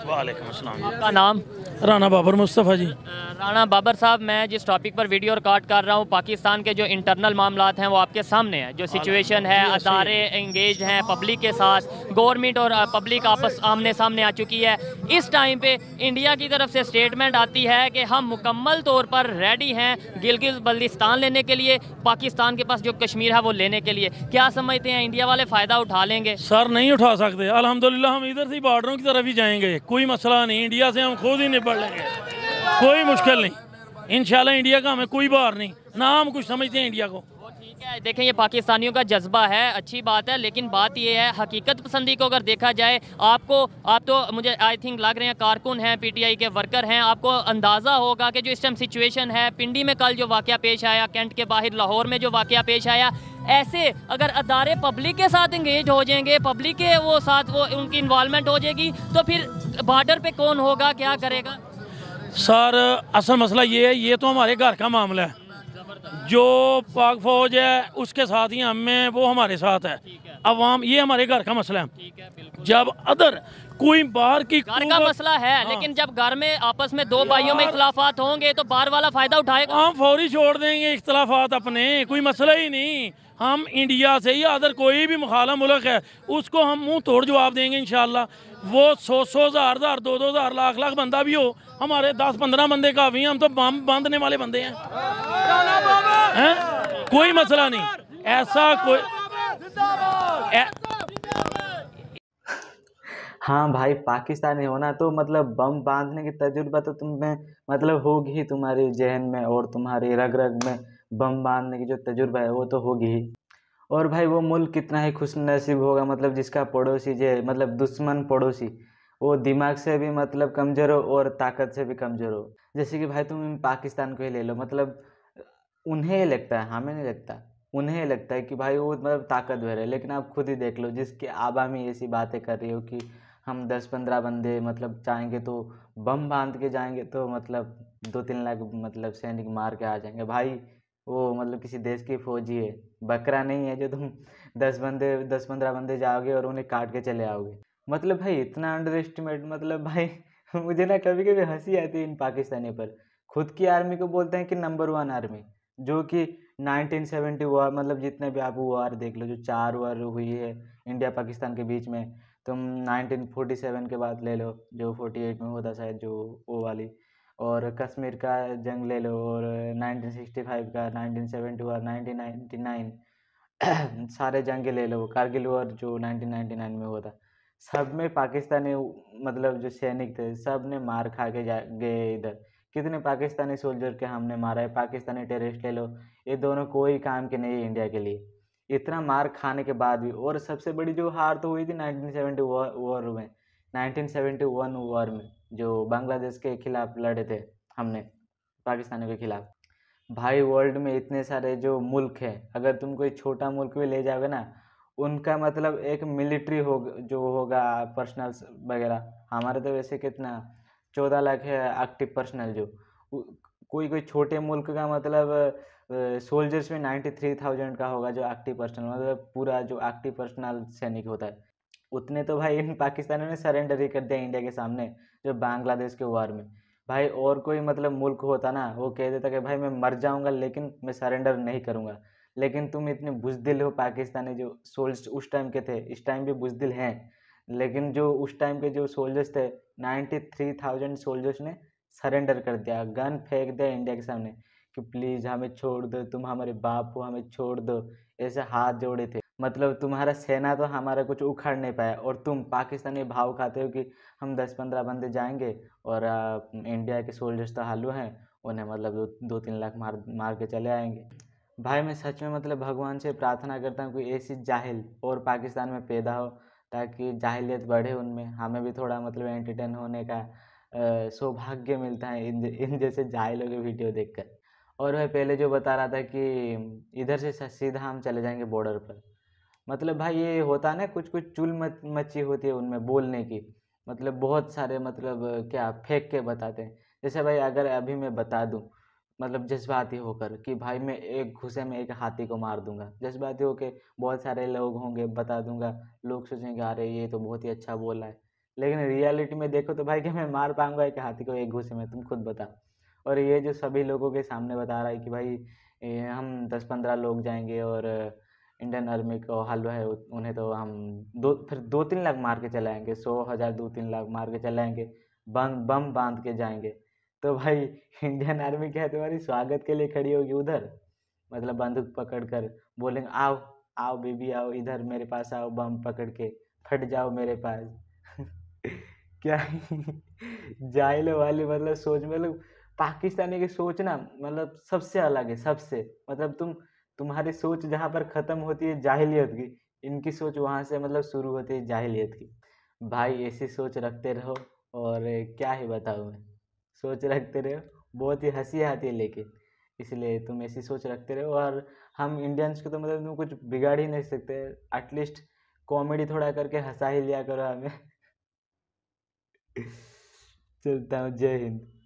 आपका नाम राना बाबर मुस्तफ़ा जी राना बाबर साहब मैं जिस टॉपिक पर वीडियो रिकॉर्ड कर रहा हूँ पाकिस्तान के जो इंटरनल मामला हैं वो आपके सामने हैं जो सिचुएशन है अदारे इंगेज हैं पब्लिक के साथ गवर्नमेंट और पब्लिक आपस आमने सामने आ चुकी है इस टाइम पे इंडिया की तरफ से स्टेटमेंट आती है कि हम मुकम्मल तौर पर रेडी हैं गिलगित बल्दिस्तान लेने के लिए पाकिस्तान के पास जो कश्मीर है वो लेने के लिए क्या समझते हैं इंडिया वाले फ़ायदा उठा लेंगे सर नहीं उठा सकते अलहमदिल्ला हम इधर से बॉर्डरों की तरफ ही जाएंगे कोई मसला नहीं इंडिया से हम खुद ही निपट लेंगे कोई मुश्किल नहीं इन इंडिया का हमें कोई बार नहीं ना हम कुछ समझते हैं इंडिया को ठीक है देखें ये पाकिस्तानियों का जज्बा है अच्छी बात है लेकिन बात ये है हकीकत पसंदी को अगर देखा जाए आपको आप तो मुझे आई थिंक लग रहे हैं कारकुन हैं पीटीआई के वर्कर हैं आपको अंदाज़ा होगा कि जो इस टाइम सिचुएशन है पिंडी में कल जो वाक़ पेश आया कैंट के बाहर लाहौर में जो वाक़ पेश आया ऐसे अगर अदारे पब्लिक के साथ इंगेज हो जाएंगे पब्लिक के वो साथ वो उनकी इन्वॉलमेंट हो जाएगी तो फिर बॉर्डर पे कौन होगा क्या करेगा सर असल मसला ये है ये तो हमारे घर का मामला है जो पाक फौज है उसके साथ ही हमें वो हमारे साथ है अवाम ये हमारे घर का मसला है जब अदर कोई बार की घर का मसला है हाँ। लेकिन जब घर में आपस में दो भाइयों में इख्लाफात होंगे तो बार वाला फायदा उठाएगा हम फौरी छोड़ देंगे इख्लाफात अपने कोई मसला ही नहीं हम इंडिया से या अदर कोई भी मुखाला मुल्क है उसको हम मुंह तोड़ जवाब देंगे इन वो सौ सौ हज़ार हज़ार दो दो हज़ार लाख लाख बंदा भी हो हमारे दस पंद्रह बंदे काफ़ी हैं हम तो बम बांधने वाले बंदे हैं हैं कोई मसला नहीं ऐसा कोई हाँ भाई पाकिस्तानी हो ना तो मतलब बम बांधने की तजुर्बा तो तुम्हें मतलब होगी ही तुम्हारी ज़हन में और तुम्हारे रग रग में बम बांधने की जो तजुर्बा है वो तो होगी ही और भाई वो मुल्क कितना ही खुश नसीब होगा मतलब जिसका पड़ोसी जो मतलब दुश्मन पड़ोसी वो दिमाग से भी मतलब कमज़ोर हो और ताकत से भी कमज़ोर हो जैसे कि भाई तुम पाकिस्तान को ही ले लो मतलब उन्हें लगता है हमें नहीं लगता उन्हें लगता है कि भाई वो मतलब ताकतवर है लेकिन आप खुद ही देख लो जिसकी आबा में ऐसी बातें कर रही हो कि हम दस पंद्रह बंदे मतलब चाहेंगे तो बम बांध के जाएंगे तो मतलब दो तीन लाख मतलब सैनिक मार के आ जाएंगे भाई वो मतलब किसी देश की फौजी है बकरा नहीं है जो तुम दस बंदे दस पंद्रह बंदे जाओगे और उन्हें काट के चले आओगे मतलब भाई इतना अंडर एस्टिमेट मतलब भाई मुझे ना कभी कभी हंसी आती है इन पाकिस्तानी पर खुद की आर्मी को बोलते हैं कि नंबर वन आर्मी जो कि 1970 वॉर मतलब जितने भी आप वॉर देख लो जो चार वॉर हुई है इंडिया पाकिस्तान के बीच में तुम 1947 के बाद ले लो जो 48 में होता शायद जो वो वाली और कश्मीर का जंग ले लो और 1965 का 1970 और 1999 सारे जंग ले लो कारगिल वॉर जो 1999 में हुआ था सब में पाकिस्तानी मतलब जो सैनिक थे सब ने मार खा के जा गए इधर कितने पाकिस्तानी सोल्जर के हमने मारा है पाकिस्तानी टेरिस्ट ले लो ये दोनों कोई काम के नहीं है इंडिया के लिए इतना मार खाने के बाद भी और सबसे बड़ी जो हार तो हुई थी नाइनटीन वॉर में नाइनटीन वॉर में जो बांग्लादेश के खिलाफ लड़े थे हमने पाकिस्तान के खिलाफ भाई वर्ल्ड में इतने सारे जो मुल्क हैं अगर तुम कोई छोटा मुल्क भी ले जाओगे ना उनका मतलब एक मिलिट्री हो जो होगा पर्सनल वगैरह हमारे तो वैसे कितना चौदह लाख है एक्टिव पर्सनल जो कोई कोई छोटे मुल्क का मतलब सोल्जर्स में नाइन्टी थ्री थाउजेंड का होगा जो एक्टिव पर्सनल मतलब पूरा जो एक्टिव पर्सनल सैनिक होता है उतने तो भाई इन पाकिस्तानों ने सरेंडर ही कर दिया इंडिया के सामने जो बांग्लादेश के वार में भाई और कोई मतलब मुल्क होता ना वो कह देता कि भाई मैं मर जाऊंगा लेकिन मैं सरेंडर नहीं करूंगा लेकिन तुम इतने बुजदिल हो पाकिस्तानी जो सोल्जर्स उस टाइम के थे इस टाइम भी बुजदिल हैं लेकिन जो उस टाइम के जो सोल्जर्स थे नाइन्टी थ्री थाउजेंड सोल्जर्स ने सरेंडर कर दिया गन फेंक दिया इंडिया के सामने कि प्लीज़ हमें छोड़ दो तुम हमारे बाप हो हमें छोड़ दो ऐसे हाथ जोड़े थे मतलब तुम्हारा सेना तो हमारा कुछ उखाड़ नहीं पाया और तुम पाकिस्तानी भाव खाते हो कि हम दस पंद्रह बंदे जाएंगे और आ, इंडिया के सोल्जर्स तो हालू हैं उन्हें मतलब दो दो तीन लाख मार मार के चले आएंगे भाई मैं सच में मतलब भगवान से प्रार्थना करता हूँ कि ऐसी जाहिल और पाकिस्तान में पैदा हो ताकि जाहिलियत बढ़े उनमें हमें भी थोड़ा मतलब एंटरटेन होने का सौभाग्य मिलता है इन इन जैसे जायलों के वीडियो देखकर और वह पहले जो बता रहा था कि इधर से सीधा हम चले जाएंगे बॉर्डर पर मतलब भाई ये होता ना कुछ कुछ चुल मच, मची होती है उनमें बोलने की मतलब बहुत सारे मतलब क्या फेंक के बताते हैं जैसे भाई अगर अभी मैं बता दूँ मतलब जज्बाती होकर कि भाई मैं एक घुसे में एक हाथी को मार दूंगा जज्बाती होकर बहुत सारे लोग होंगे बता दूंगा लोग सोचेंगे अरे ये तो बहुत ही अच्छा बोला है लेकिन रियलिटी में देखो तो भाई कि मैं मार पाऊंगा एक हाथी को एक घूसे में तुम खुद बताओ और ये जो सभी लोगों के सामने बता रहा है कि भाई हम दस पंद्रह लोग जाएंगे और इंडियन आर्मी को हलवा है उन्हें तो हम दो फिर दो तीन लाख मार के चलाएंगे सौ हज़ार दो तीन लाख मार के चलाएंगे बम बम बांध के जाएंगे तो भाई इंडियन आर्मी क्या है तुम्हारी स्वागत के लिए खड़ी होगी उधर मतलब बंदूक पकड़ कर बोलेंगे आओ आओ बेबी आओ इधर मेरे पास आओ बम पकड़ के फट जाओ मेरे पास क्या जाइल वाले मतलब सोच मतलब पाकिस्तानी की सोच ना मतलब सबसे अलग है सबसे मतलब तुम तुम्हारी सोच जहाँ पर ख़त्म होती है जाहिलियत की इनकी सोच वहाँ से मतलब शुरू होती है जाहिलियत की भाई ऐसी सोच रखते रहो और क्या ही बताऊँ मैं सोच रखते रहो बहुत ही हंसी आती है लेकिन इसलिए तुम ऐसी सोच रखते रहो और हम इंडियंस को तो मतलब तुम कुछ बिगाड़ ही नहीं सकते एटलीस्ट कॉमेडी थोड़ा करके हंसा ही लिया करो हमें चलता हूँ जय हिंद